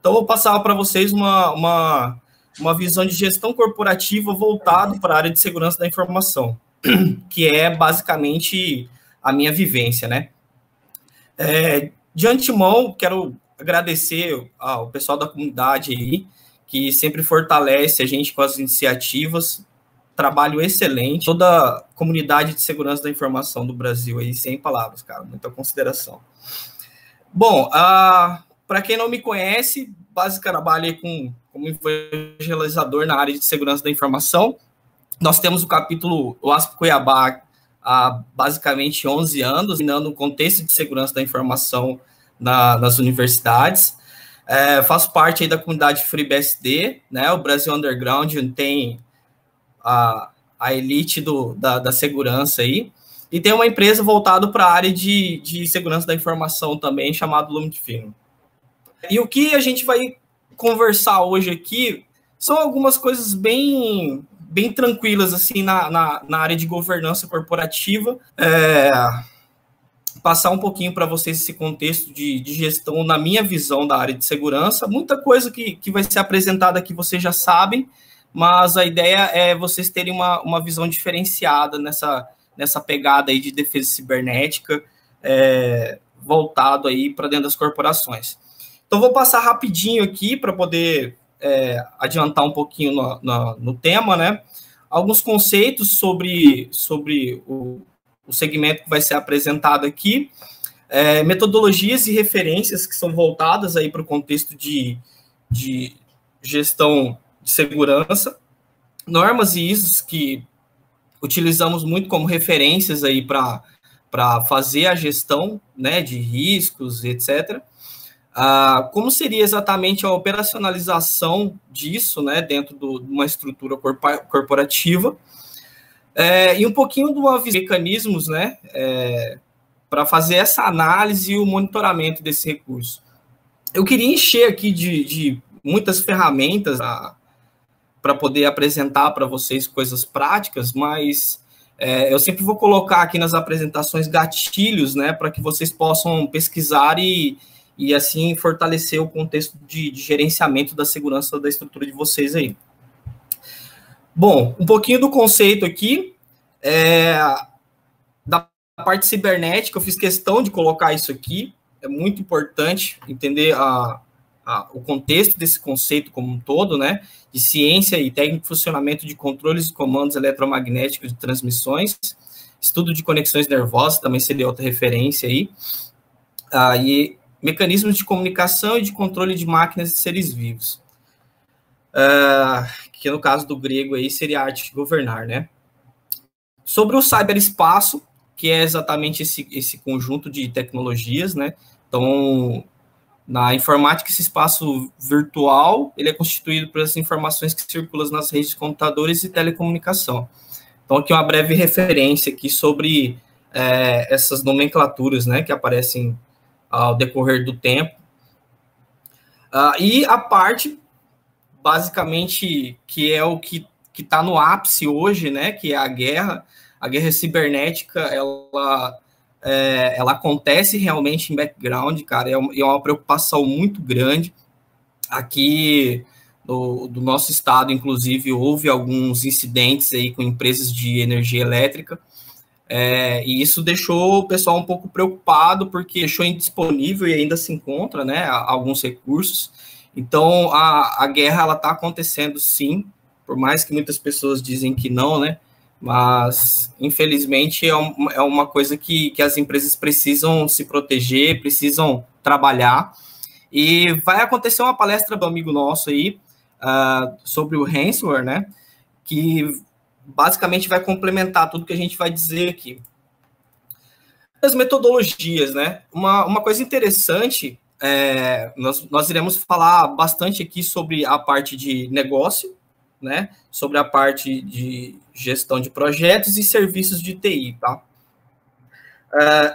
Então, eu vou passar para vocês uma, uma, uma visão de gestão corporativa voltado para a área de segurança da informação, que é basicamente a minha vivência, né? É, de antemão, quero agradecer ao pessoal da comunidade aí, que sempre fortalece a gente com as iniciativas, trabalho excelente, toda a comunidade de segurança da informação do Brasil aí, sem palavras, cara, muita consideração. Bom, a para quem não me conhece, basicamente trabalho com, como evangelizador na área de segurança da informação. Nós temos o capítulo OASP Cuiabá há basicamente 11 anos, dominando o contexto de segurança da informação na, nas universidades. É, faço parte da comunidade FreeBSD, né? O Brasil Underground tem a, a elite do, da, da segurança aí. E tem uma empresa voltada para a área de, de segurança da informação também, chamada Lume de Firma. E o que a gente vai conversar hoje aqui são algumas coisas bem bem tranquilas assim na, na, na área de governança corporativa. É, passar um pouquinho para vocês esse contexto de, de, gestão na minha visão da área de segurança. Muita coisa que, que vai ser apresentada aqui vocês já sabem, mas a ideia é vocês terem uma, uma visão diferenciada nessa, nessa pegada aí de defesa cibernética, é, voltado aí para dentro das corporações. Então, vou passar rapidinho aqui para poder é, adiantar um pouquinho no, no, no, tema, né? Alguns conceitos sobre, sobre o, o segmento que vai ser apresentado aqui, é, metodologias e referências que são voltadas aí para o contexto de, de gestão de segurança, normas e ISOs que utilizamos muito como referências aí para fazer a gestão né, de riscos, etc. Ah, como seria exatamente a operacionalização disso, né, dentro de uma estrutura corporativa? É, e um pouquinho dos mecanismos, né, é, para fazer essa análise e o monitoramento desse recurso. Eu queria encher aqui de, de muitas ferramentas ah, para poder apresentar para vocês coisas práticas, mas é, eu sempre vou colocar aqui nas apresentações gatilhos, né, para que vocês possam pesquisar e, e assim fortalecer o contexto de, de gerenciamento da segurança da estrutura de vocês aí. Bom, um pouquinho do conceito aqui. É, da parte cibernética, eu fiz questão de colocar isso aqui. É muito importante entender a, a, o contexto desse conceito como um todo, né? De ciência e técnica de funcionamento de controles e comandos eletromagnéticos de transmissões. Estudo de conexões nervosas também seria outra referência aí. Ah, e mecanismos de comunicação e de controle de máquinas e seres vivos. Uh, que no caso do grego aí seria a arte de governar, né? Sobre o cyberespaço, que é exatamente esse, esse conjunto de tecnologias, né? Então, na informática, esse espaço virtual, ele é constituído pelas informações que circulam nas redes de computadores e telecomunicação. Então, aqui uma breve referência aqui sobre é, essas nomenclaturas, né, que aparecem ao decorrer do tempo. Uh, e a parte, basicamente, que é o que está no ápice hoje, né, que é a guerra, a guerra cibernética, ela, é, ela acontece realmente em background, cara, é uma, é uma preocupação muito grande. Aqui do, do nosso estado, inclusive, houve alguns incidentes aí com empresas de energia elétrica, é, e isso deixou o pessoal um pouco preocupado, porque deixou indisponível e ainda se encontra né, alguns recursos. Então, a, a guerra ela está acontecendo sim, por mais que muitas pessoas dizem que não, né? Mas, infelizmente, é, um, é uma coisa que, que as empresas precisam se proteger, precisam trabalhar. E vai acontecer uma palestra do amigo nosso aí, uh, sobre o ransomware, né? Que basicamente vai complementar tudo que a gente vai dizer aqui. As metodologias, né? Uma, uma coisa interessante, é, nós, nós iremos falar bastante aqui sobre a parte de negócio, né? Sobre a parte de gestão de projetos e serviços de TI, tá?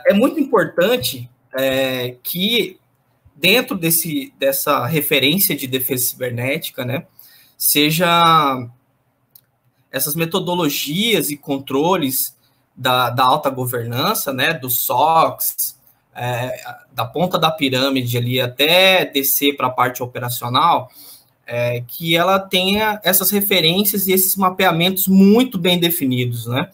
É, é muito importante é, que dentro desse, dessa referência de defesa cibernética, né, seja essas metodologias e controles da, da alta governança, né, do SOX, é, da ponta da pirâmide ali até descer para a parte operacional, é, que ela tenha essas referências e esses mapeamentos muito bem definidos, né?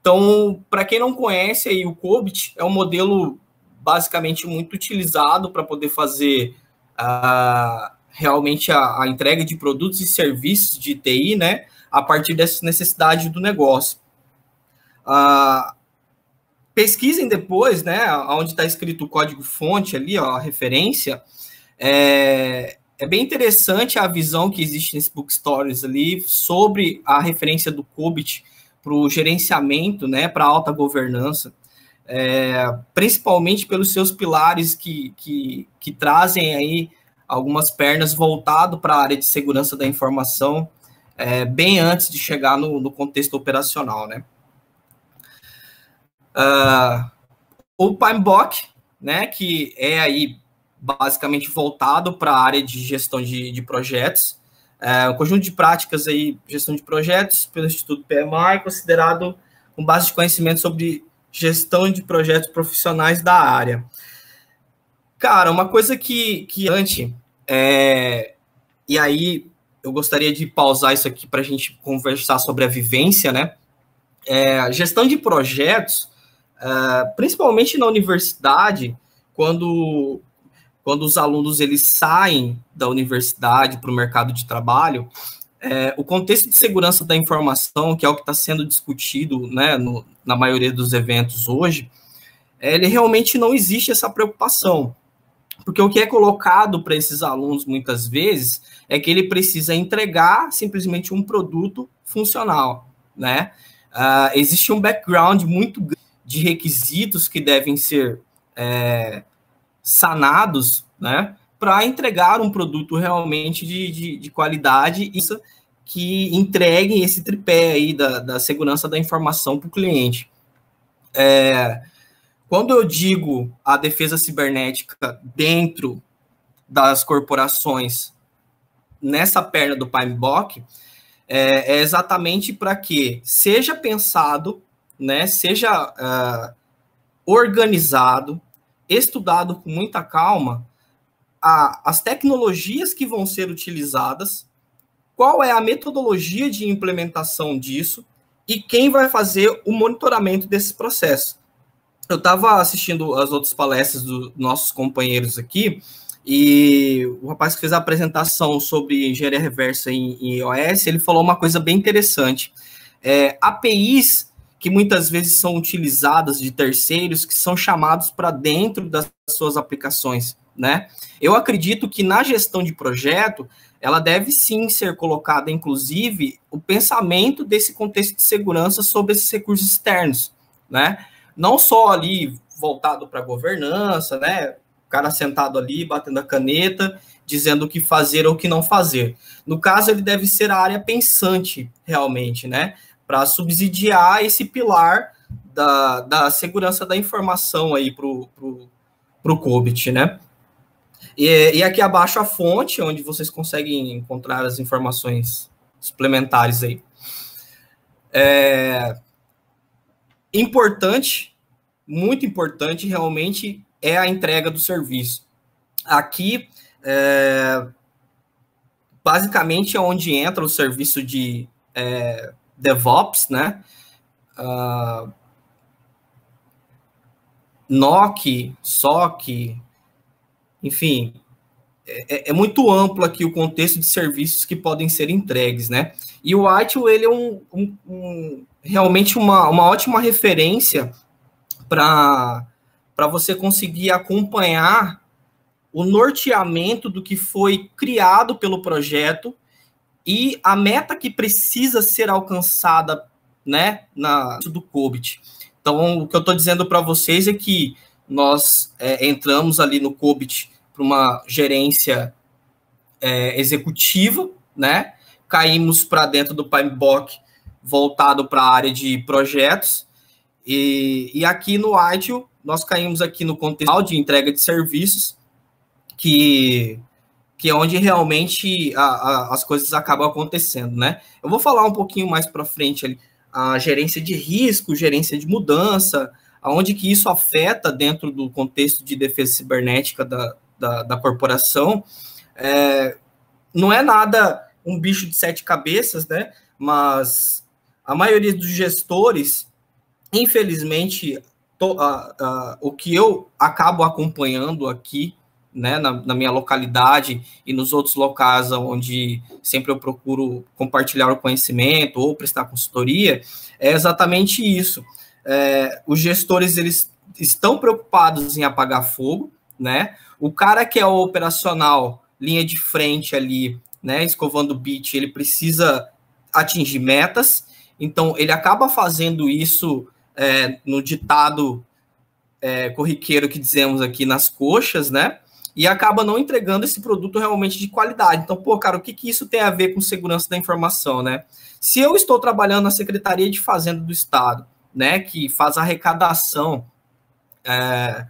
Então, para quem não conhece aí, o COBIT é um modelo basicamente muito utilizado para poder fazer uh, realmente a, a, entrega de produtos e serviços de TI, né? a partir dessa necessidade do negócio. Ah, pesquisem depois, né, onde está escrito o código-fonte ali, ó, a referência. É, é bem interessante a visão que existe nesse bookstores ali sobre a referência do COBIT para o gerenciamento, né, para a alta governança, é, principalmente pelos seus pilares que, que, que trazem aí algumas pernas voltado para a área de segurança da informação, é, bem antes de chegar no, no contexto operacional, né? Uh, o PimeBock, né, que é aí basicamente voltado para a área de gestão de, de projetos, é, um conjunto de práticas aí, gestão de projetos pelo Instituto PMI, considerado com base de conhecimento sobre gestão de projetos profissionais da área. Cara, uma coisa que, que antes, é, e aí eu gostaria de pausar isso aqui para a gente conversar sobre a vivência, né? É, gestão de projetos, é, principalmente na universidade, quando, quando os alunos eles saem da universidade para o mercado de trabalho, é, o contexto de segurança da informação, que é o que está sendo discutido né, no, na maioria dos eventos hoje, ele realmente não existe essa preocupação. Porque o que é colocado para esses alunos muitas vezes é que ele precisa entregar simplesmente um produto funcional, né? Uh, existe um background muito de requisitos que devem ser é, sanados, né? Para entregar um produto realmente de, de, de qualidade e que entreguem esse tripé aí da, da segurança da informação para o cliente. É, quando eu digo a defesa cibernética dentro das corporações nessa perna do Pimebock é, é exatamente para que seja pensado, né, seja uh, organizado, estudado com muita calma a, as tecnologias que vão ser utilizadas, qual é a metodologia de implementação disso e quem vai fazer o monitoramento desse processo. Eu estava assistindo as outras palestras dos nossos companheiros aqui, e o rapaz que fez a apresentação sobre engenharia reversa em, em iOS, ele falou uma coisa bem interessante. É, APIs que muitas vezes são utilizadas de terceiros, que são chamados para dentro das suas aplicações, né? Eu acredito que na gestão de projeto, ela deve sim ser colocada, inclusive, o pensamento desse contexto de segurança sobre esses recursos externos, né? Não só ali voltado para a governança, né? cara sentado ali, batendo a caneta, dizendo o que fazer ou o que não fazer. No caso, ele deve ser a área pensante, realmente, né? Para subsidiar esse pilar da, da segurança da informação aí para o pro, pro COBIT, né? E, e aqui abaixo a fonte, onde vocês conseguem encontrar as informações suplementares aí. É importante, muito importante realmente é a entrega do serviço. Aqui, é, basicamente, é onde entra o serviço de é, DevOps, né? Uh, ah, NOC, SOC, enfim, é, é, é, muito amplo aqui o contexto de serviços que podem ser entregues, né? E o ITU, ele é um, um, um, realmente uma, uma ótima referência para para você conseguir acompanhar o norteamento do que foi criado pelo projeto e a meta que precisa ser alcançada, né, na do COBIT. Então, o que eu estou dizendo para vocês é que nós é, entramos ali no COBIT para uma gerência é, executiva, né? Caímos para dentro do PimeBock voltado para a área de projetos. E, e aqui no Agile nós caímos aqui no contexto de entrega de serviços, que, que é onde realmente a, a, as coisas acabam acontecendo, né? Eu vou falar um pouquinho mais para frente ali, a gerência de risco, gerência de mudança, aonde que isso afeta dentro do contexto de defesa cibernética da, da, da corporação. É, não é nada um bicho de sete cabeças, né? Mas a maioria dos gestores, infelizmente, to, o que eu acabo acompanhando aqui, né, na, na, minha localidade e nos outros locais onde sempre eu procuro compartilhar o conhecimento ou prestar consultoria, é exatamente isso. É, os gestores eles estão preocupados em apagar fogo, né? O cara que é o operacional, linha de frente ali, né, escovando o bit, ele precisa atingir metas, então ele acaba fazendo isso é, no ditado é, corriqueiro que dizemos aqui nas coxas, né? E acaba não entregando esse produto realmente de qualidade. Então, pô, cara, o que, que isso tem a ver com segurança da informação, né? Se eu estou trabalhando na Secretaria de Fazenda do Estado, né, que faz a arrecadação é,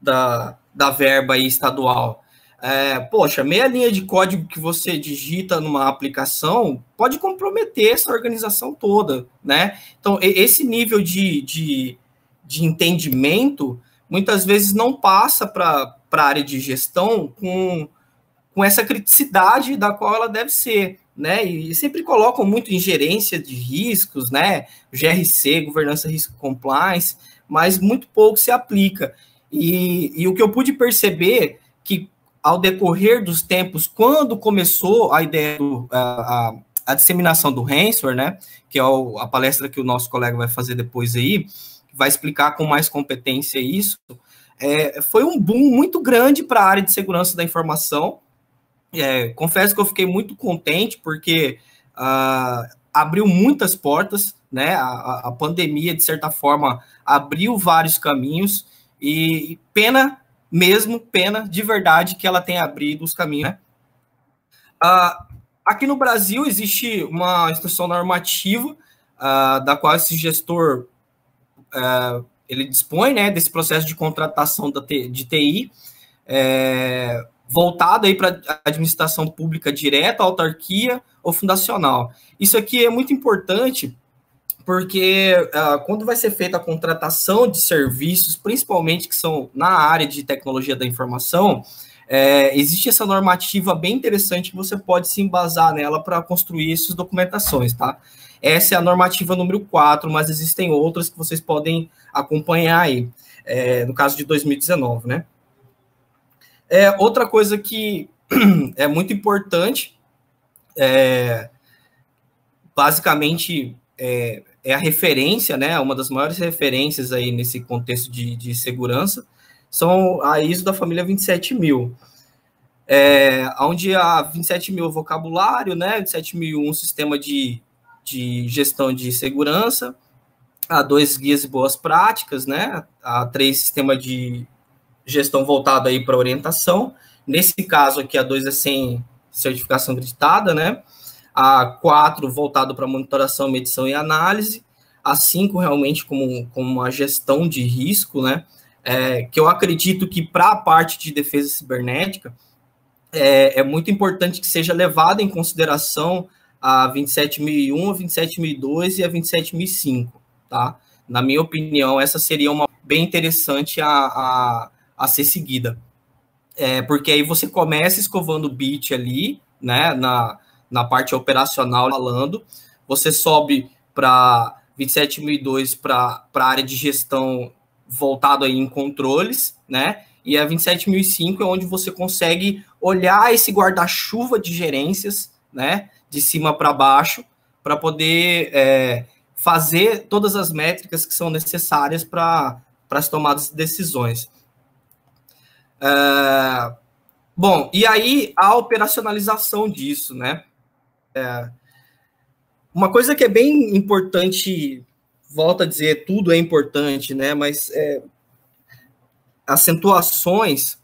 da, da verba estadual, é, poxa, meia linha de código que você digita numa aplicação pode comprometer essa organização toda, né? Então, esse nível de, de, de entendimento muitas vezes não passa para a área de gestão com, com essa criticidade da qual ela deve ser, né? E sempre colocam muito ingerência de riscos, né? GRC, governança risco compliance, mas muito pouco se aplica. E, e o que eu pude perceber que ao decorrer dos tempos, quando começou a ideia do, a, a, a disseminação do ransomware, né, que é o, a palestra que o nosso colega vai fazer depois aí, vai explicar com mais competência isso, é, foi um boom muito grande para a área de segurança da informação. É, confesso que eu fiquei muito contente porque uh, abriu muitas portas, né? A, a pandemia de certa forma abriu vários caminhos e pena mesmo, pena de verdade que ela tenha abrido os caminhos. Né? Ah, aqui no Brasil existe uma instrução normativa ah, da qual esse gestor é, ele dispõe né, desse processo de contratação da de TI, é, voltado aí para administração pública direta, autarquia ou fundacional. Isso aqui é muito importante porque uh, quando vai ser feita a contratação de serviços, principalmente que são na área de tecnologia da informação, é, existe essa normativa bem interessante que você pode se embasar nela para construir essas documentações, tá? Essa é a normativa número 4, mas existem outras que vocês podem acompanhar aí, é, no caso de 2019, né? É, outra coisa que é muito importante, é, basicamente, é, é a referência, né? Uma das maiores referências aí nesse contexto de, de segurança são a ISO da família 27000, é, onde a 27000 vocabulário, né? 27001 sistema de, de gestão de segurança, a dois guias e boas práticas, né? A três sistema de gestão voltado aí para orientação. Nesse caso aqui a 2 é sem certificação gritada, né? a 4 voltado para monitoração, medição e análise, a 5 realmente como, como uma gestão de risco, né? É, que eu acredito que para a parte de defesa cibernética é, é, muito importante que seja levada em consideração a 27.001, a 27.002 e a 27.005, tá? Na minha opinião, essa seria uma bem interessante a, a, a ser seguida. É, porque aí você começa escovando o bit ali, né, na, na parte operacional falando, você sobe para 27.002 para a área de gestão voltado aí em controles, né? E a 27.005 é onde você consegue olhar esse guarda-chuva de gerências, né? De cima para baixo, para poder é, fazer todas as métricas que são necessárias para as tomadas de decisões. É, bom, e aí a operacionalização disso, né? É, uma coisa que é bem importante, volta a dizer, tudo é importante, né? Mas é, acentuações,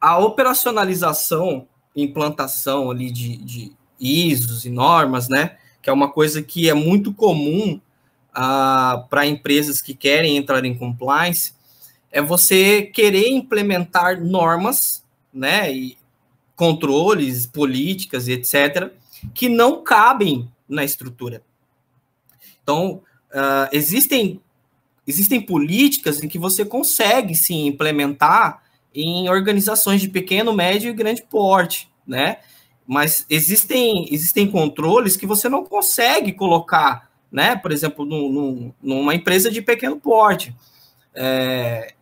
a operacionalização implantação ali de, de ISOs e normas, né? Que é uma coisa que é muito comum ah, para empresas que querem entrar em compliance, é você querer implementar normas, né? E controles, políticas e etc que não cabem na estrutura. Então, uh, existem, existem políticas em que você consegue se implementar em organizações de pequeno, médio e grande porte, né? Mas existem, existem controles que você não consegue colocar, né? Por exemplo, num, num, numa empresa de pequeno porte. É,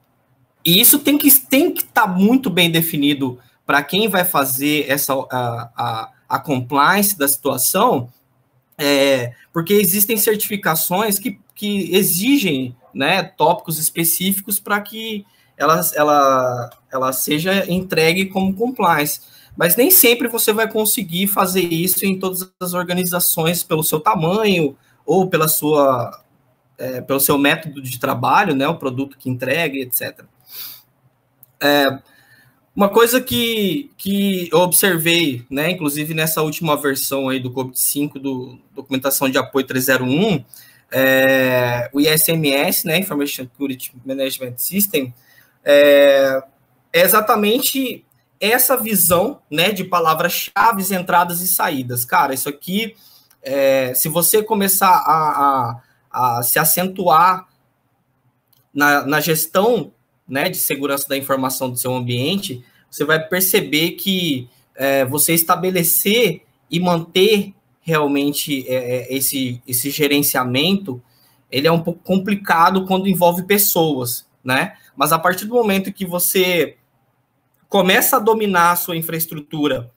e isso tem que estar tem que tá muito bem definido para quem vai fazer essa, a, a a compliance da situação, é, porque existem certificações que, que exigem né, tópicos específicos para que ela, ela, ela seja entregue como compliance. Mas nem sempre você vai conseguir fazer isso em todas as organizações pelo seu tamanho ou pela sua, é, pelo seu método de trabalho, né, o produto que entrega, etc. É, uma coisa que, que eu observei, né, inclusive nessa última versão aí do COVID-5 do documentação de apoio 301, é, o ISMS, né, Information Security Management System, é, é exatamente essa visão, né, de palavras-chave, entradas e saídas. Cara, isso aqui, é, se você começar a, a, a se acentuar na, na gestão né, de segurança da informação do seu ambiente, você vai perceber que é, você estabelecer e manter realmente é, é, esse, esse gerenciamento, ele é um pouco complicado quando envolve pessoas, né? Mas a partir do momento que você começa a dominar a sua infraestrutura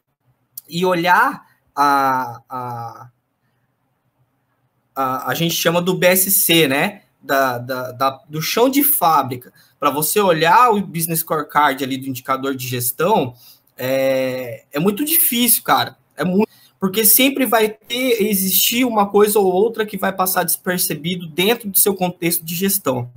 e olhar a, a, a, a gente chama do BSC, né? da, da, da, do chão de fábrica para você olhar o business scorecard ali do indicador de gestão é, é muito difícil, cara. É muito, porque sempre vai ter existir uma coisa ou outra que vai passar despercebido dentro do seu contexto de gestão.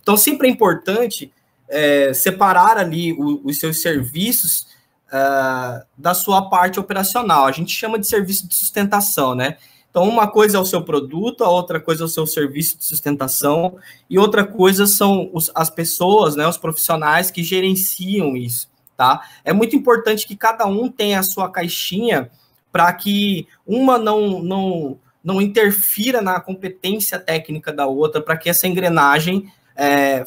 Então sempre é importante é, separar ali o, os seus serviços uh, da sua parte operacional. A gente chama de serviço de sustentação, né? Então, uma coisa é o seu produto, a outra coisa é o seu serviço de sustentação, e outra coisa são os, as pessoas, né, os profissionais que gerenciam isso, tá? É muito importante que cada um tenha a sua caixinha para que uma não, não, não interfira na competência técnica da outra, para que essa engrenagem é,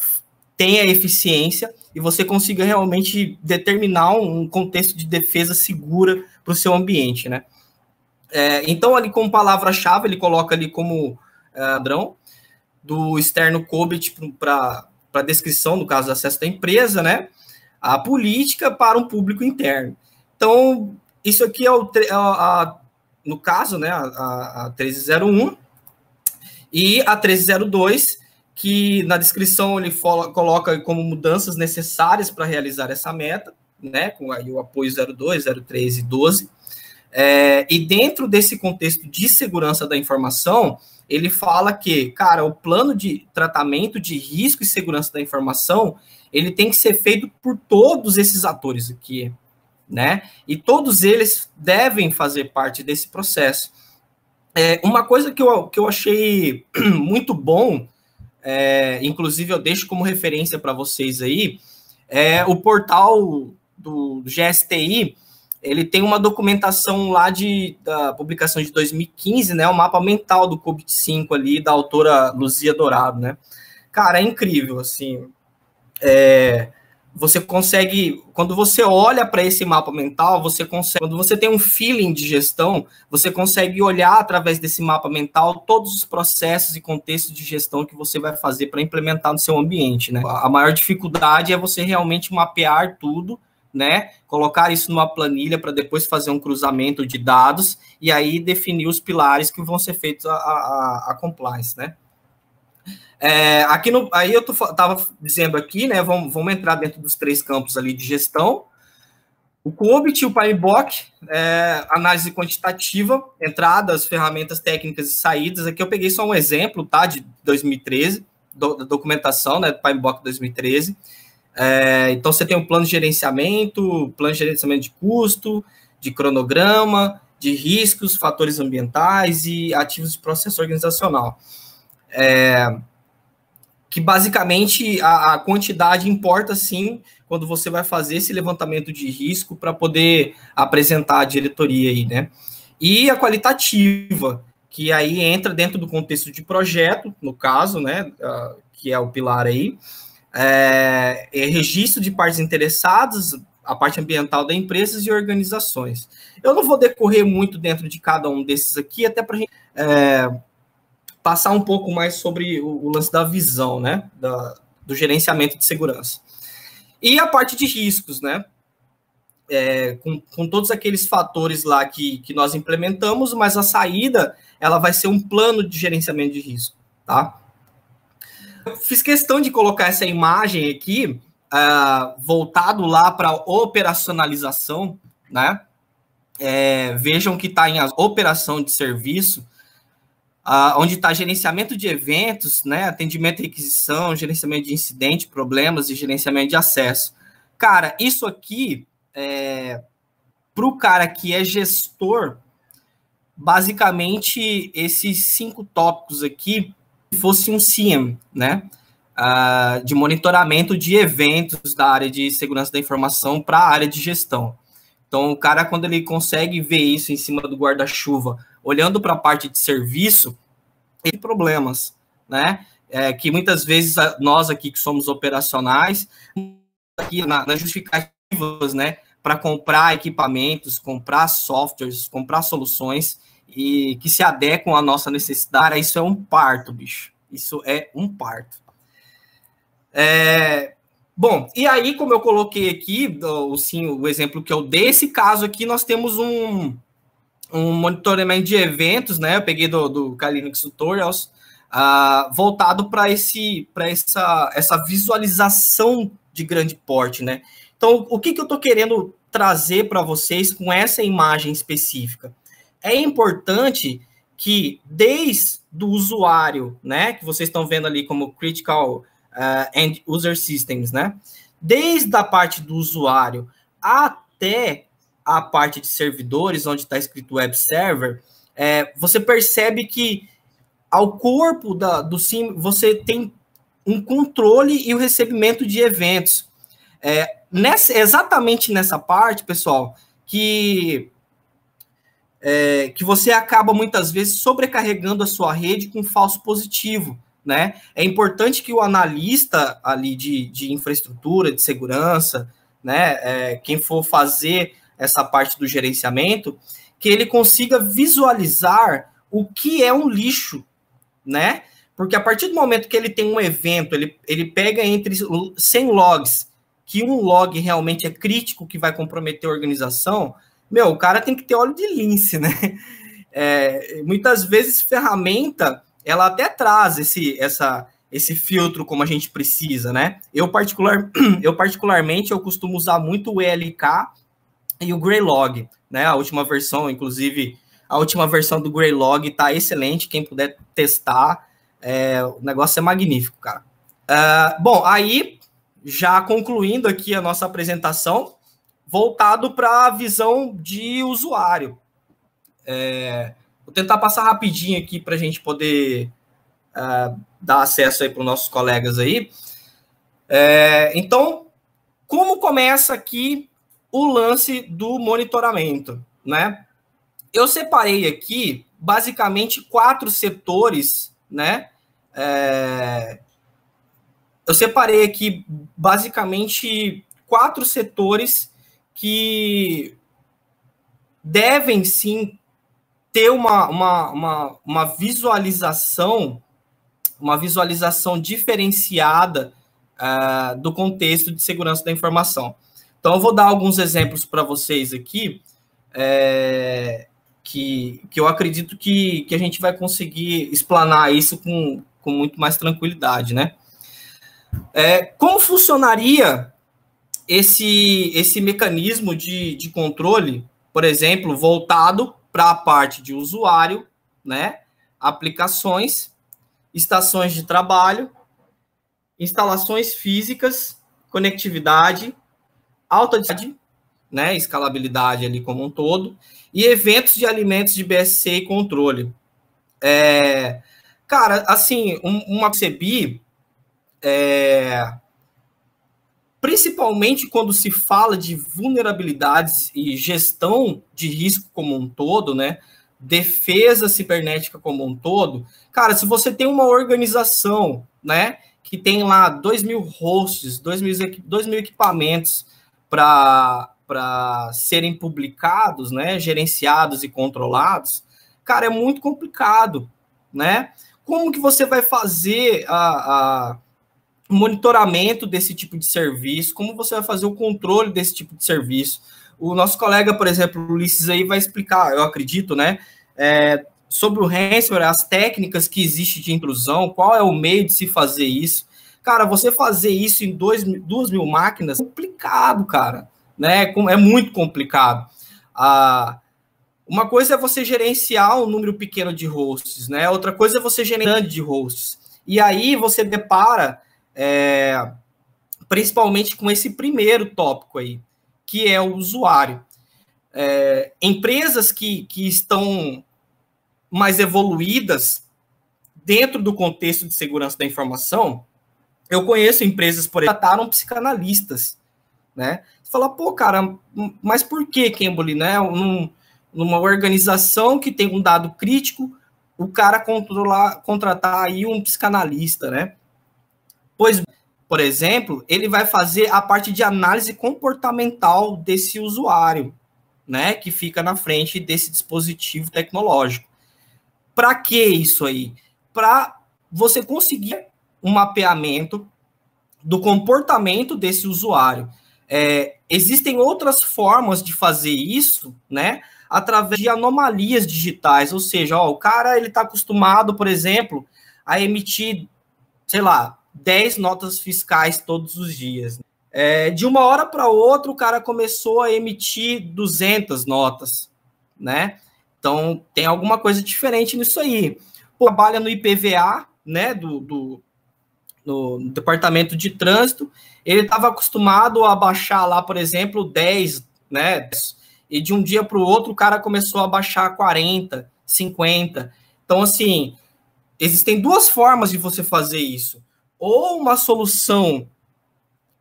tenha eficiência e você consiga realmente determinar um contexto de defesa segura para o seu ambiente, né? É, então, ali como palavra-chave, ele coloca ali como é, padrão do externo COBIT tipo, para a descrição, no caso do acesso da empresa, né? A política para um público interno. Então, isso aqui é o, a, é a, no caso, né, a, a 1301 e a 1302, que na descrição ele fala, coloca como mudanças necessárias para realizar essa meta, né, com aí o apoio 02, 03 e 12. É, e dentro desse contexto de segurança da informação, ele fala que, cara, o plano de tratamento de risco e segurança da informação, ele tem que ser feito por todos esses atores aqui, né? E todos eles devem fazer parte desse processo. É, uma coisa que eu, que eu achei muito bom, é, inclusive eu deixo como referência para vocês aí, é o portal do GSTI, ele tem uma documentação lá de, da publicação de 2015, né? O mapa mental do Cubit 5 ali, da autora Luzia Dourado, né? Cara, é incrível, assim. É, você consegue, quando você olha para esse mapa mental, você consegue, quando você tem um feeling de gestão, você consegue olhar através desse mapa mental todos os processos e contextos de gestão que você vai fazer para implementar no seu ambiente, né? A maior dificuldade é você realmente mapear tudo né? Colocar isso numa planilha para depois fazer um cruzamento de dados e aí definir os pilares que vão ser feitos a, a, a compliance, né? É, aqui no, aí eu estava dizendo aqui, né? Vamos, vamos entrar dentro dos três campos ali de gestão. O COBIT e o PyBock, é, análise quantitativa, entradas, ferramentas técnicas e saídas. Aqui eu peguei só um exemplo, tá? De 2013, do, da documentação, né? Do PyBock 2013. É, então você tem um plano de gerenciamento, plano de gerenciamento de custo, de cronograma, de riscos, fatores ambientais e ativos de processo organizacional. É, que basicamente a, a, quantidade importa sim quando você vai fazer esse levantamento de risco para poder apresentar a diretoria aí, né? E a qualitativa, que aí entra dentro do contexto de projeto, no caso, né? que é o pilar aí. É, é, registro de partes interessadas, a parte ambiental da empresas e organizações. Eu não vou decorrer muito dentro de cada um desses aqui, até para a gente é, passar um pouco mais sobre o, o lance da visão, né, da, do gerenciamento de segurança. E a parte de riscos, né, é, com, com, todos aqueles fatores lá que, que nós implementamos, mas a saída, ela vai ser um plano de gerenciamento de risco, tá? fiz questão de colocar essa imagem aqui, uh, voltado lá para operacionalização, né? É, vejam que está em operação de serviço, uh, onde está gerenciamento de eventos, né? Atendimento e requisição, gerenciamento de incidente, problemas e gerenciamento de acesso. Cara, isso aqui é, para o cara que é gestor, basicamente esses cinco tópicos aqui fosse um CIEM, né? Uh, de monitoramento de eventos da área de segurança da informação para a área de gestão. Então, o cara, quando ele consegue ver isso em cima do guarda-chuva, olhando para a parte de serviço, tem problemas, né? É, que muitas vezes nós aqui que somos operacionais, aqui na, nas justificativas, né, para comprar equipamentos, comprar softwares, comprar soluções, e que se adequam à nossa necessidade. Isso é um parto, bicho. Isso é um parto. É... Bom, e aí, como eu coloquei aqui, sim, o exemplo que eu dei, esse caso aqui, nós temos um, um monitoramento de eventos, né? Eu peguei do, do Linux Tutorials, uh, voltado para essa, essa visualização de grande porte, né? Então, o que, que eu estou querendo trazer para vocês com essa imagem específica? é importante que desde do usuário, né, que vocês estão vendo ali como critical uh, end user systems, né, desde a parte do usuário até a parte de servidores, onde está escrito web server, é, você percebe que ao corpo da, do sim você tem um controle e o recebimento de eventos. É, nessa, exatamente nessa parte, pessoal, que é, que você acaba muitas vezes sobrecarregando a sua rede com falso positivo. Né? É importante que o analista ali de, de infraestrutura, de segurança, né, é, quem for fazer essa parte do gerenciamento, que ele consiga visualizar o que é um lixo, né? Porque a partir do momento que ele tem um evento, ele, ele pega entre 100 logs, que um log realmente é crítico, que vai comprometer a organização, meu, o cara tem que ter óleo de lince, né? É, muitas vezes ferramenta ela até traz esse, essa, esse filtro como a gente precisa, né? Eu, particular, eu particularmente eu costumo usar muito o ELK e o Greylog, né? A última versão, inclusive, a última versão do Greylog está excelente. Quem puder testar, é, o negócio é magnífico, cara. Uh, bom, aí já concluindo aqui a nossa apresentação, voltado para a visão de usuário. É, vou tentar passar rapidinho aqui para a gente poder é, dar acesso aí para os nossos colegas aí. É, então, como começa aqui o lance do monitoramento, né? Eu separei aqui basicamente quatro setores, né? É, eu separei aqui basicamente quatro setores que devem sim ter uma, uma, uma, uma visualização, uma visualização diferenciada uh, do contexto de segurança da informação. Então, eu vou dar alguns exemplos para vocês aqui, é, que, que eu acredito que, que a gente vai conseguir explanar isso com, com muito mais tranquilidade, né? É, como funcionaria esse, esse mecanismo de, de controle, por exemplo, voltado para a parte de usuário, né? aplicações, estações de trabalho, instalações físicas, conectividade, alta de, né, escalabilidade ali como um todo, e eventos de alimentos de BSC e controle. É, cara, assim, um, uma percebi é, principalmente quando se fala de vulnerabilidades e gestão de risco como um todo, né? Defesa cibernética como um todo. Cara, se você tem uma organização, né? Que tem lá dois mil hosts, dois mil, mil equipamentos para serem publicados, né? Gerenciados e controlados. Cara, é muito complicado, né? Como que você vai fazer a, a monitoramento desse tipo de serviço, como você vai fazer o controle desse tipo de serviço. O nosso colega, por exemplo, Ulisses aí vai explicar, eu acredito, né, é, sobre o ransomware, as técnicas que existem de intrusão, qual é o meio de se fazer isso. Cara, você fazer isso em dois, duas mil máquinas, é complicado, cara, né, é, é muito complicado. Ah, uma coisa é você gerenciar um número pequeno de hosts, né, outra coisa é você gerenciar de hosts. E aí você depara é, principalmente com esse primeiro tópico aí, que é o usuário. É, empresas que, que estão mais evoluídas dentro do contexto de segurança da informação, eu conheço empresas, por exemplo, que trataram psicanalistas, né? fala, pô, cara, mas por que, Kimberly né? Um, numa organização que tem um dado crítico, o cara controlar, contratar aí um psicanalista, né? Pois, por exemplo, ele vai fazer a parte de análise comportamental desse usuário, né, que fica na frente desse dispositivo tecnológico. Para que isso aí? Para você conseguir um mapeamento do comportamento desse usuário. É, existem outras formas de fazer isso, né? Através de anomalias digitais, ou seja, ó, o cara ele está acostumado, por exemplo, a emitir, sei lá, 10 notas fiscais todos os dias. É, de uma hora para outra, o cara começou a emitir 200 notas, né? Então, tem alguma coisa diferente nisso aí. trabalha no IPVA, né, do, do no Departamento de Trânsito, ele estava acostumado a baixar lá, por exemplo, 10, né? E de um dia para o outro, o cara começou a baixar 40, 50. Então, assim, existem duas formas de você fazer isso ou uma solução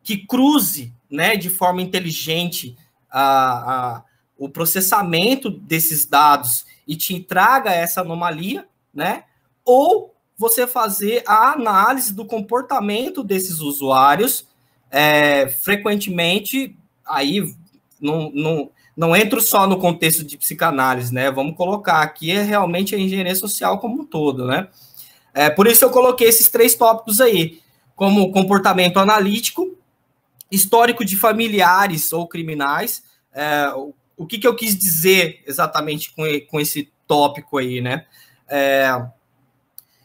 que cruze né, de forma inteligente a, a, o processamento desses dados e te traga essa anomalia, né? Ou você fazer a análise do comportamento desses usuários é, frequentemente, aí não, não, não entro só no contexto de psicanálise, né? Vamos colocar aqui é realmente a engenharia social como um todo, né? É, por isso eu coloquei esses três tópicos aí, como comportamento analítico, histórico de familiares ou criminais. É, o que, que eu quis dizer exatamente com, com esse tópico aí, né? É,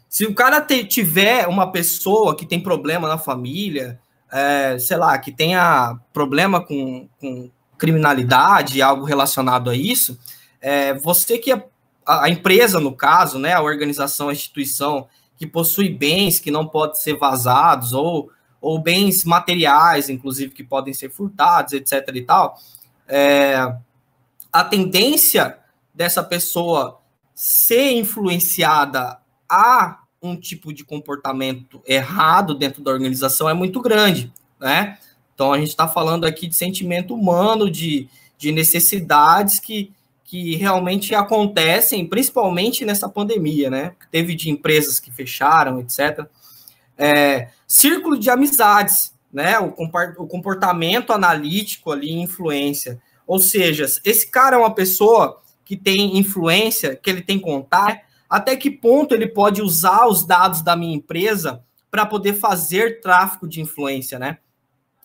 se o cara te, tiver uma pessoa que tem problema na família, é, sei lá, que tenha problema com, com criminalidade, algo relacionado a isso, é, você que é a, empresa, no caso, né, a organização, a instituição que possui bens que não podem ser vazados ou, ou bens materiais, inclusive, que podem ser furtados, etc. e tal, é, a tendência dessa pessoa ser influenciada a um tipo de comportamento errado dentro da organização é muito grande, né? Então a gente está falando aqui de sentimento humano, de, de necessidades que, que realmente acontecem, principalmente nessa pandemia, né? Teve de empresas que fecharam, etc. É, círculo de amizades, né? O, o comportamento analítico ali, influência. Ou seja, esse cara é uma pessoa que tem influência, que ele tem contato, até que ponto ele pode usar os dados da minha empresa para poder fazer tráfico de influência, né?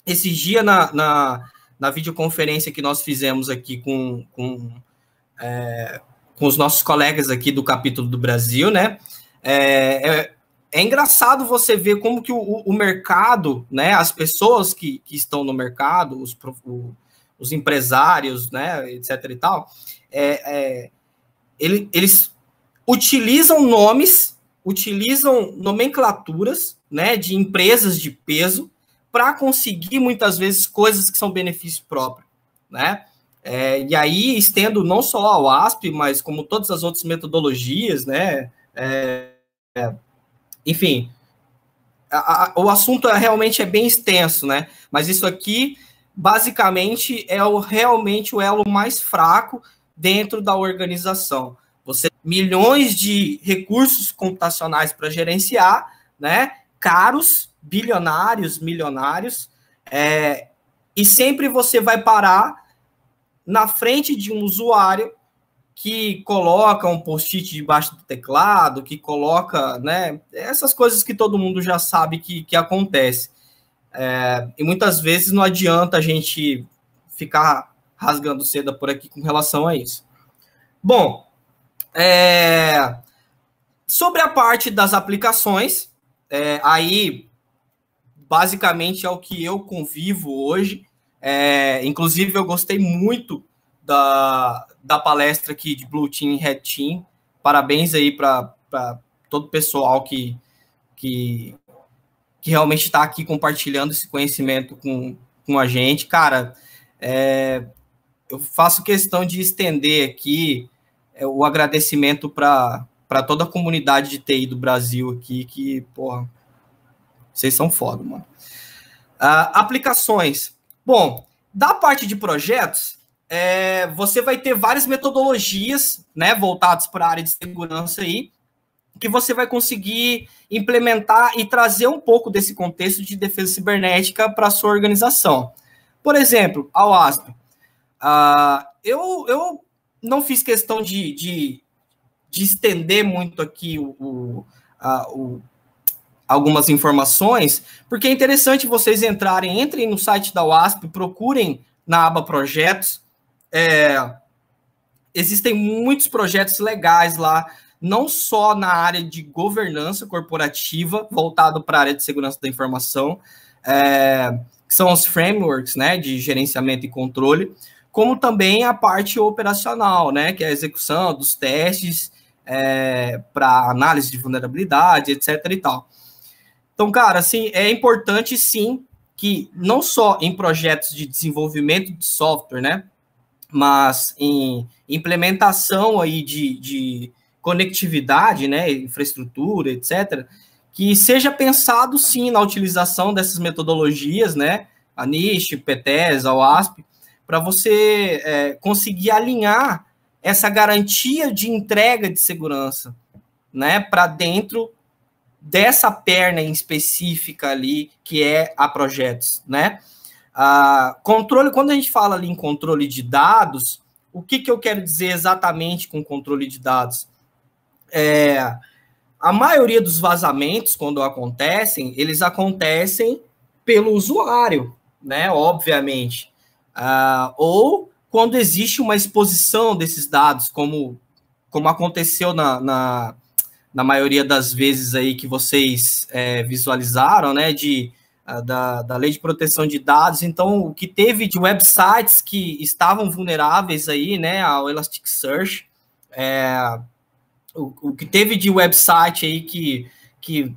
Esse dia na, na, na videoconferência que nós fizemos aqui com, com é, com os nossos colegas aqui do capítulo do Brasil, né? É, é, é engraçado você ver como que o, o, mercado, né, as pessoas que, que estão no mercado, os, o, os empresários, né, etc e tal, é, é, ele, eles utilizam nomes, utilizam nomenclaturas, né, de empresas de peso para conseguir muitas vezes coisas que são benefício próprio, né? É, e aí estendo não só ao ASP, mas como todas as outras metodologias, né? É, é, enfim, a, a, o assunto é realmente é bem extenso, né? Mas isso aqui, basicamente, é o, realmente o elo mais fraco dentro da organização. Você tem milhões de recursos computacionais para gerenciar, né? Caros, bilionários, milionários, é, e sempre você vai parar na frente de um usuário que coloca um post-it debaixo do teclado, que coloca, né, essas coisas que todo mundo já sabe que, que acontece. É, e muitas vezes não adianta a gente ficar rasgando seda por aqui com relação a isso. Bom, é, sobre a parte das aplicações, é, aí basicamente é o que eu convivo hoje. É, inclusive, eu gostei muito da, da palestra aqui de Blue Team e Red Team. Parabéns aí para todo o pessoal que, que, que realmente está aqui compartilhando esse conhecimento com, com a gente. Cara, é, eu faço questão de estender aqui é, o agradecimento para toda a comunidade de TI do Brasil aqui, que, porra, vocês são foda, mano. Uh, aplicações. Bom, da parte de projetos, é, você vai ter várias metodologias, né, voltadas para a área de segurança aí, que você vai conseguir implementar e trazer um pouco desse contexto de defesa cibernética para a sua organização. Por exemplo, a OASP. Uh, ah, eu, eu não fiz questão de, de, de estender muito aqui o, o, uh, o algumas informações, porque é interessante vocês entrarem, entrem no site da UASP, procurem na aba projetos. É, existem muitos projetos legais lá, não só na área de governança corporativa, voltado para a área de segurança da informação, é, que são os frameworks né, de gerenciamento e controle, como também a parte operacional, né, que é a execução dos testes é, para análise de vulnerabilidade, etc. e tal. Então, cara, assim, é importante sim que não só em projetos de desenvolvimento de software, né? Mas em implementação aí de, de conectividade, né? Infraestrutura, etc., que seja pensado sim na utilização dessas metodologias, né? A NIST, a OASP, para você é, conseguir alinhar essa garantia de entrega de segurança, né, para dentro dessa perna em específica ali, que é a projetos, né? A ah, controle, quando a gente fala ali em controle de dados, o que, que eu quero dizer exatamente com controle de dados? É, a maioria dos vazamentos, quando acontecem, eles acontecem pelo usuário, né? Obviamente. Ah, ou quando existe uma exposição desses dados, como, como aconteceu na, na na maioria das vezes aí que vocês é, visualizaram, né, de, ah, da, da lei de proteção de dados. Então, o que teve de websites que estavam vulneráveis aí, né, ao Elasticsearch, é, o, o que teve de website aí que, que,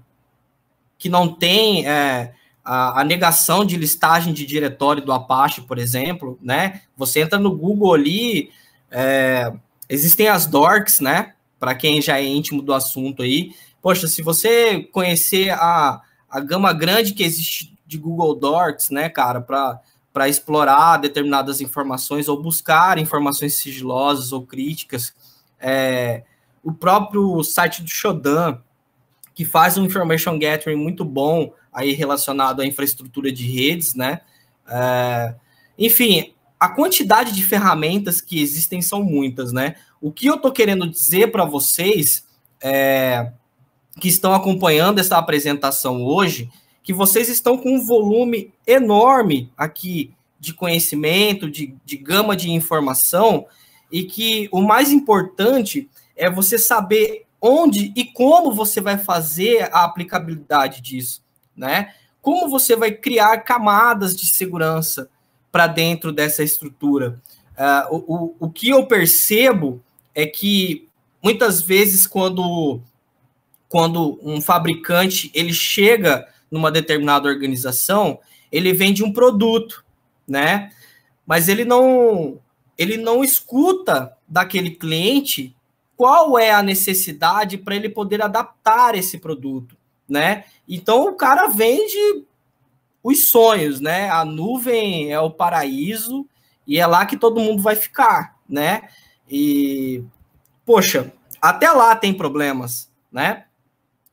que não tem é, a, a, negação de listagem de diretório do Apache, por exemplo, né, você entra no Google ali, é, existem as dorks, né, para quem já é íntimo do assunto aí. Poxa, se você conhecer a, a gama grande que existe de Google Docs, né, cara, para explorar determinadas informações ou buscar informações sigilosas ou críticas, é, o próprio site do Shodan, que faz um information gathering muito bom aí relacionado à infraestrutura de redes, né? É, enfim, a quantidade de ferramentas que existem são muitas, né? O que eu tô querendo dizer para vocês é, que estão acompanhando essa apresentação hoje, que vocês estão com um volume enorme aqui de conhecimento, de, de gama de informação, e que o mais importante é você saber onde e como você vai fazer a aplicabilidade disso, né? Como você vai criar camadas de segurança, para dentro dessa estrutura. Uh, o, o que eu percebo é que muitas vezes quando, quando um fabricante ele chega numa determinada organização, ele vende um produto, né? Mas ele não ele não escuta daquele cliente qual é a necessidade para ele poder adaptar esse produto, né? Então o cara vende os sonhos, né? A nuvem é o paraíso e é lá que todo mundo vai ficar, né? E poxa, até lá tem problemas, né?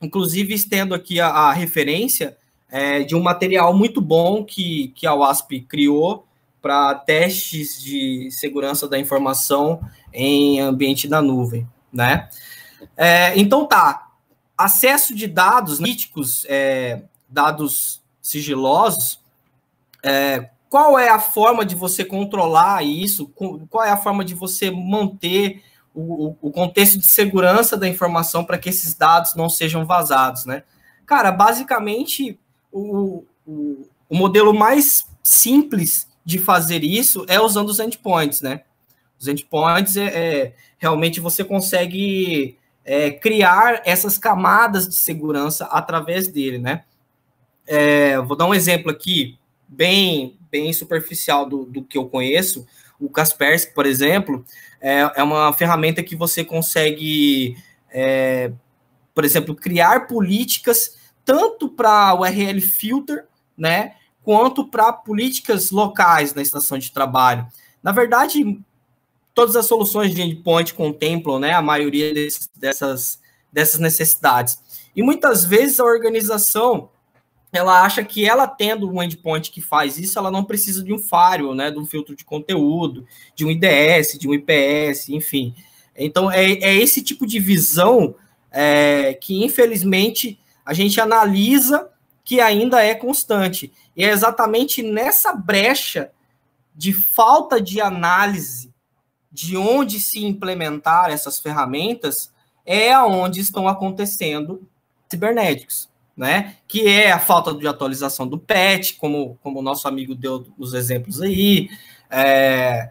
Inclusive estendo aqui a, a referência é, de um material muito bom que, que a WASP criou para testes de segurança da informação em ambiente da nuvem, né? É, então tá, acesso de dados críticos, né? é, dados sigilosos, é, qual é a forma de você controlar isso? Qual é a forma de você manter o, o contexto de segurança da informação para que esses dados não sejam vazados, né? Cara, basicamente, o, o, o modelo mais simples de fazer isso é usando os endpoints, né? Os endpoints é, é realmente você consegue é, criar essas camadas de segurança através dele, né? é, vou dar um exemplo aqui, bem, bem superficial do, do que eu conheço. O Kaspersky, por exemplo, é, é uma ferramenta que você consegue, é, por exemplo, criar políticas tanto para o URL filter, né, quanto para políticas locais na estação de trabalho. Na verdade, todas as soluções de endpoint contemplam, né, a maioria dessas, dessas necessidades. E muitas vezes a organização ela acha que ela tendo um endpoint que faz isso, ela não precisa de um firewall, né, de um filtro de conteúdo, de um IDS, de um IPS, enfim. Então, é, é esse tipo de visão é, que, infelizmente, a gente analisa que ainda é constante. E é exatamente nessa brecha de falta de análise de onde se implementar essas ferramentas é aonde estão acontecendo cibernéticos né? Que é a falta de atualização do PET, como, como o nosso amigo deu os exemplos aí, é,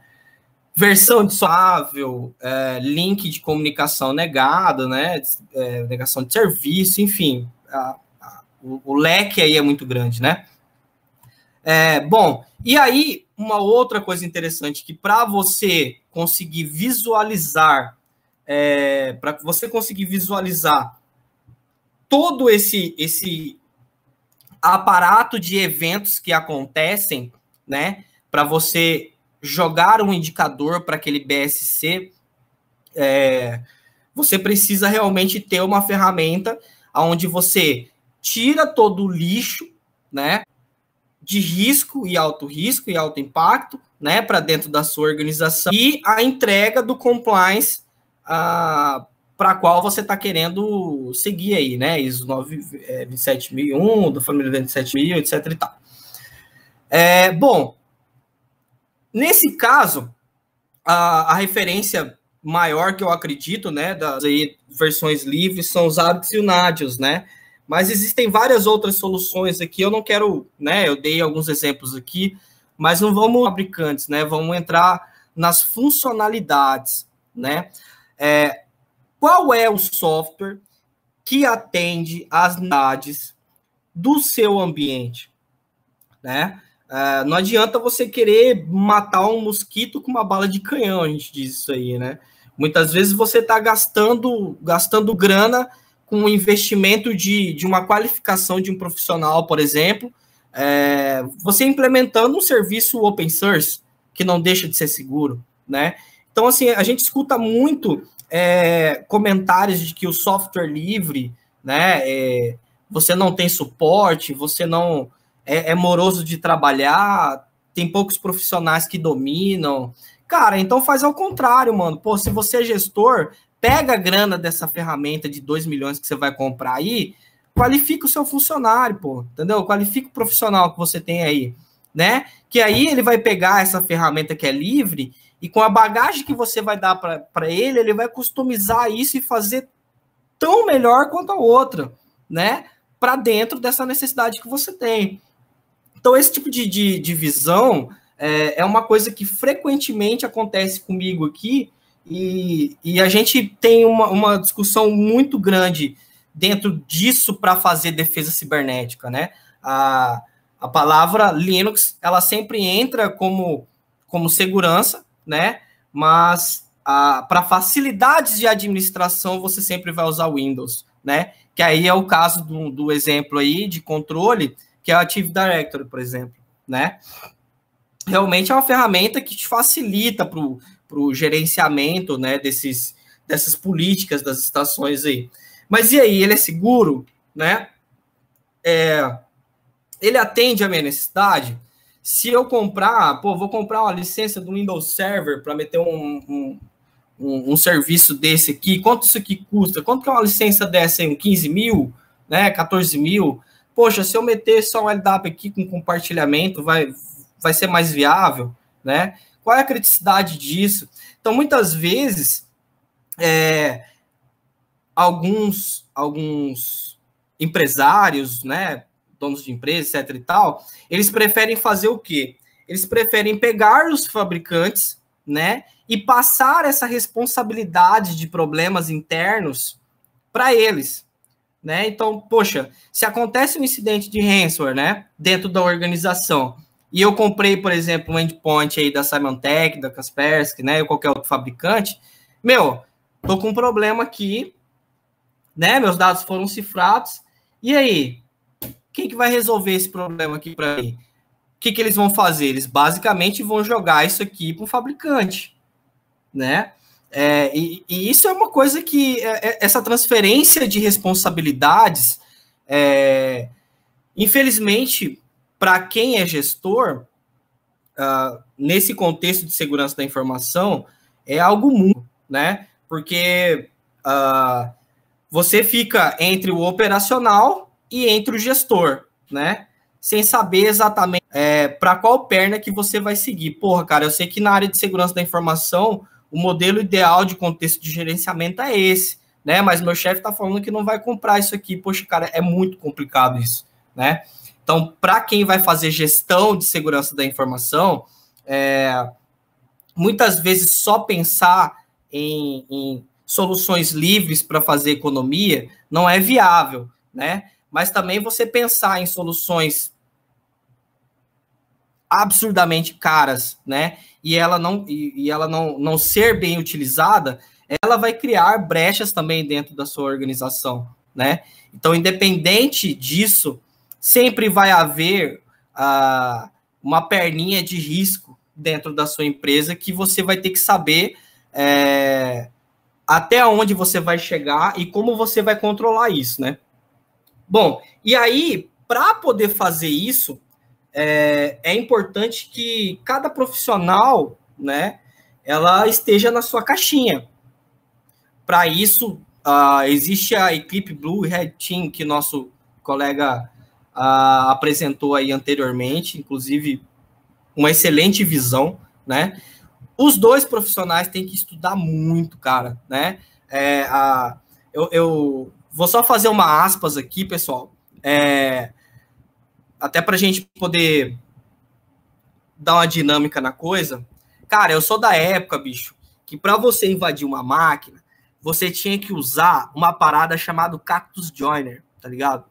versão dissuável, é, link de comunicação negado, né? É, negação de serviço, enfim, a, a, o, o, leque aí é muito grande, né? É, bom, e aí uma outra coisa interessante que para você conseguir visualizar, é, para você conseguir visualizar todo esse esse aparato de eventos que acontecem, né, para você jogar um indicador para aquele BSC, é, você precisa realmente ter uma ferramenta onde você tira todo o lixo, né, de risco e alto risco e alto impacto, né, para dentro da sua organização e a entrega do compliance ah, para a qual você está querendo seguir aí, né? ISO 9, 27001, do família 27000, etc e tal. É, bom, nesse caso, a, a, referência maior que eu acredito, né, das aí, versões livres são os hábitos e o nádios, né? Mas existem várias outras soluções aqui, eu não quero, né, eu dei alguns exemplos aqui, mas não vamos fabricantes, né? Vamos entrar nas funcionalidades, né? É, qual é o software que atende às NADs do seu ambiente, né? Uh, não adianta você querer matar um mosquito com uma bala de canhão, a gente diz isso aí, né? Muitas vezes você está gastando, gastando grana com o investimento de, de uma qualificação de um profissional, por exemplo, é, você implementando um serviço open source, que não deixa de ser seguro, né? Então, assim, a gente escuta muito é, comentários de que o software livre, né, é, você não tem suporte, você não é, é moroso de trabalhar, tem poucos profissionais que dominam. Cara, então faz ao contrário, mano. Pô, se você é gestor, pega a grana dessa ferramenta de 2 milhões que você vai comprar aí, qualifica o seu funcionário, pô, entendeu? Qualifica o profissional que você tem aí, né? Que aí ele vai pegar essa ferramenta que é livre e com a bagagem que você vai dar para ele, ele vai customizar isso e fazer tão melhor quanto a outra, né? Para dentro dessa necessidade que você tem. Então, esse tipo de, de, de visão é, é, uma coisa que frequentemente acontece comigo aqui, e, e a gente tem uma, uma discussão muito grande dentro disso para fazer defesa cibernética, né? A, a palavra Linux, ela sempre entra como, como segurança, né? Mas ah, para facilidades de administração você sempre vai usar Windows, né? Que aí é o caso do, do exemplo aí de controle, que é o Active Directory, por exemplo, né? Realmente é uma ferramenta que te facilita para o gerenciamento, né? Desses, dessas políticas das estações aí. Mas e aí, ele é seguro, né? É, ele atende a minha necessidade? Se eu comprar, pô, vou comprar uma licença do Windows Server para meter um, um, um, um, serviço desse aqui, quanto isso aqui custa? Quanto que é uma licença dessa aí? 15 mil, né? 14 mil? Poxa, se eu meter só um LDAP aqui com compartilhamento, vai, vai ser mais viável, né? Qual é a criticidade disso? Então, muitas vezes, é, alguns, alguns empresários, né, donos de empresas, etc e tal, eles preferem fazer o quê? Eles preferem pegar os fabricantes, né, e passar essa responsabilidade de problemas internos para eles, né? Então, poxa, se acontece um incidente de ransomware, né, dentro da organização, e eu comprei, por exemplo, um endpoint aí da Symantec, da Kaspersky, né, ou qualquer outro fabricante, meu, tô com um problema aqui, né, meus dados foram cifrados, e aí, quem que vai resolver esse problema aqui para mim? O que, que eles vão fazer? Eles basicamente vão jogar isso aqui para o fabricante, né? É, e, e, isso é uma coisa que é, é essa transferência de responsabilidades, é, infelizmente, para quem é gestor, uh, nesse contexto de segurança da informação, é algo muito, né? Porque uh, você fica entre o operacional e entre o gestor, né? Sem saber exatamente é, para qual perna que você vai seguir. Porra, cara, eu sei que na área de segurança da informação, o modelo ideal de contexto de gerenciamento é esse, né? Mas meu chefe está falando que não vai comprar isso aqui. Poxa, cara, é muito complicado isso, né? Então, para quem vai fazer gestão de segurança da informação, é, muitas vezes só pensar em, em soluções livres para fazer economia não é viável, né? mas também você pensar em soluções absurdamente caras, né? E ela não e, e ela não, não ser bem utilizada, ela vai criar brechas também dentro da sua organização, né? Então, independente disso, sempre vai haver uh, uma perninha de risco dentro da sua empresa que você vai ter que saber é, até onde você vai chegar e como você vai controlar isso, né? Bom, e aí, para poder fazer isso, é, é, importante que cada profissional, né, ela esteja na sua caixinha. Para isso, uh, existe a equipe Blue Red Team, que nosso colega uh, apresentou aí anteriormente, inclusive uma excelente visão, né? Os dois profissionais têm que estudar muito, cara, né? É, a, eu, eu Vou só fazer uma aspas aqui, pessoal. É, até para a gente poder dar uma dinâmica na coisa. Cara, eu sou da época, bicho, que para você invadir uma máquina, você tinha que usar uma parada chamada Cactus Joiner, tá ligado?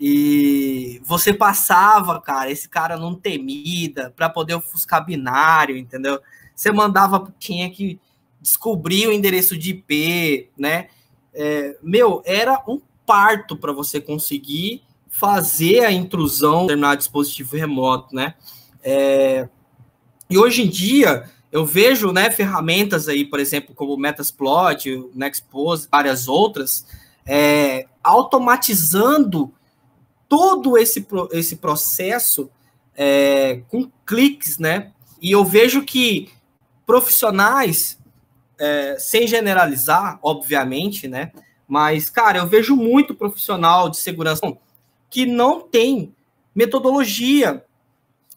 E você passava, cara, esse cara não temida, para poder ofuscar binário, entendeu? Você mandava, tinha que descobrir o endereço de IP, né? é, meu, era um parto para você conseguir fazer a intrusão determinado dispositivo remoto, né? É, e hoje em dia eu vejo, né, ferramentas aí, por exemplo, como o Metasploit, o Nextpose, várias outras, é, automatizando todo esse, esse processo é, com cliques, né? E eu vejo que profissionais é, sem generalizar, obviamente, né? Mas, cara, eu vejo muito profissional de segurança que não tem metodologia,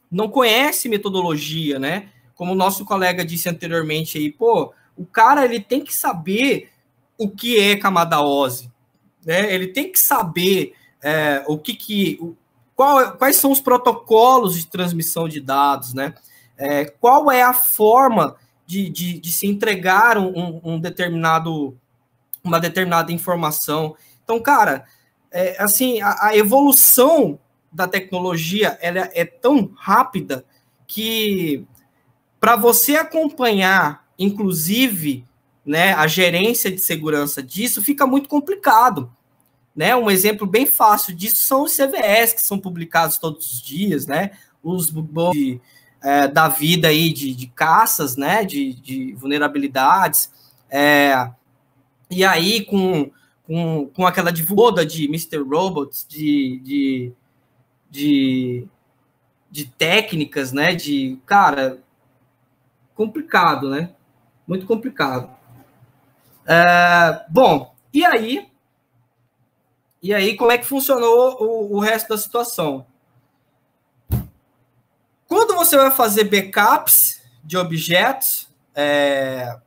não conhece metodologia, né? Como o nosso colega disse anteriormente aí, pô, o cara ele tem que saber o que é camada OSI, né? Ele tem que saber é, o que que o, qual, quais são os protocolos de transmissão de dados, né? É, qual é a forma de, de, de se entregar um, um, determinado, uma determinada informação. Então, cara, é, assim, a, a, evolução da tecnologia ela é tão rápida que para você acompanhar, inclusive, né, a gerência de segurança disso fica muito complicado. Né? Um exemplo bem fácil disso são os CVS que são publicados todos os dias, né? Os de, é, da vida aí de, de caças, né, de, de vulnerabilidades, é, e aí com, com, com aquela divulgada de Mr. Robots, de, de, de, de técnicas, né, de, cara, complicado, né, muito complicado. É, bom, e aí, e aí como é que funcionou o, o resto da situação? você vai fazer backups de objetos, é,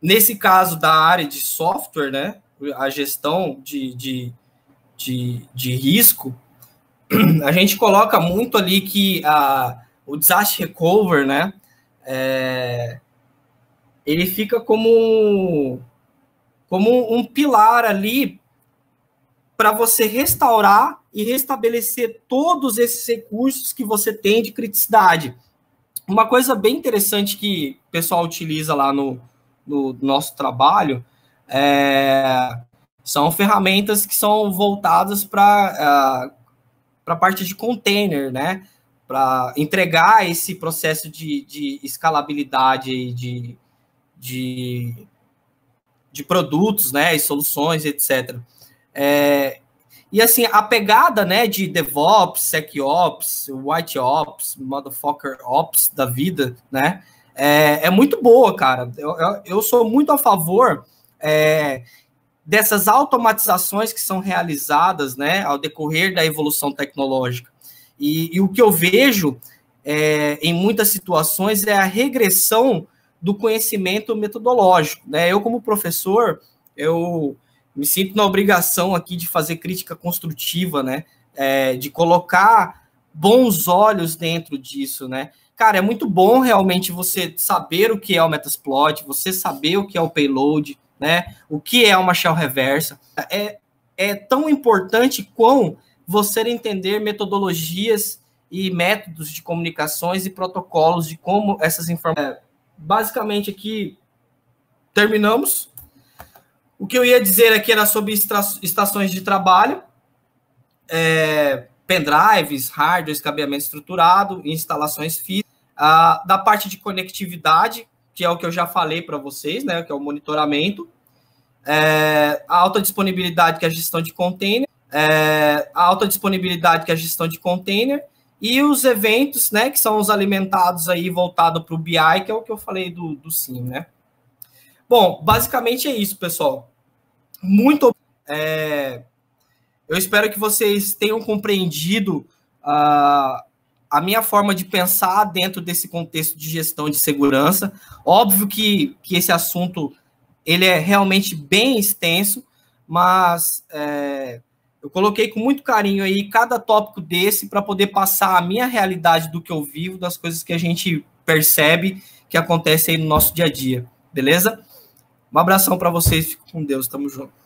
nesse caso da área de software, né? A gestão de, de, de, de risco, a gente coloca muito ali que a, o disaster recover, né? É, ele fica como, como um pilar ali para você restaurar e restabelecer todos esses recursos que você tem de criticidade. Uma coisa bem interessante que o pessoal utiliza lá no, no nosso trabalho é, são ferramentas que são voltadas para é, a parte de container, né? Para entregar esse processo de, de escalabilidade de, de, de produtos né? e soluções, etc. É, e assim, a pegada né, de DevOps, SecOps, WhiteOps, Motherfucker Ops da vida, né? É, é muito boa, cara. Eu, eu, eu, sou muito a favor é, dessas automatizações que são realizadas né, ao decorrer da evolução tecnológica. E, e o que eu vejo é, em muitas situações é a regressão do conhecimento metodológico. Né? Eu, como professor, eu me sinto na obrigação aqui de fazer crítica construtiva, né? É, de colocar bons olhos dentro disso, né? Cara, é muito bom realmente você saber o que é o Metasploit, você saber o que é o payload, né? O que é uma shell reversa. É, é tão importante quão você entender metodologias e métodos de comunicações e protocolos de como essas informações. É, basicamente aqui terminamos o que eu ia dizer aqui era sobre estações de trabalho, é, pendrives, hardware, escabeamento estruturado, instalações físicas, da parte de conectividade, que é o que eu já falei para vocês, né, que é o monitoramento, é, a alta disponibilidade, que é a gestão de container, é, a alta disponibilidade, que é a gestão de container, e os eventos, né, que são os alimentados aí voltado para o BI, que é o que eu falei do, do SIM, né? Bom, basicamente é isso, pessoal. Muito é, eu espero que vocês tenham compreendido uh, a minha forma de pensar dentro desse contexto de gestão de segurança. Óbvio que, que esse assunto ele é realmente bem extenso, mas é, eu coloquei com muito carinho aí cada tópico desse para poder passar a minha realidade do que eu vivo, das coisas que a gente percebe que acontece aí no nosso dia a dia, beleza? Um abração para vocês, fico com Deus, tamo junto.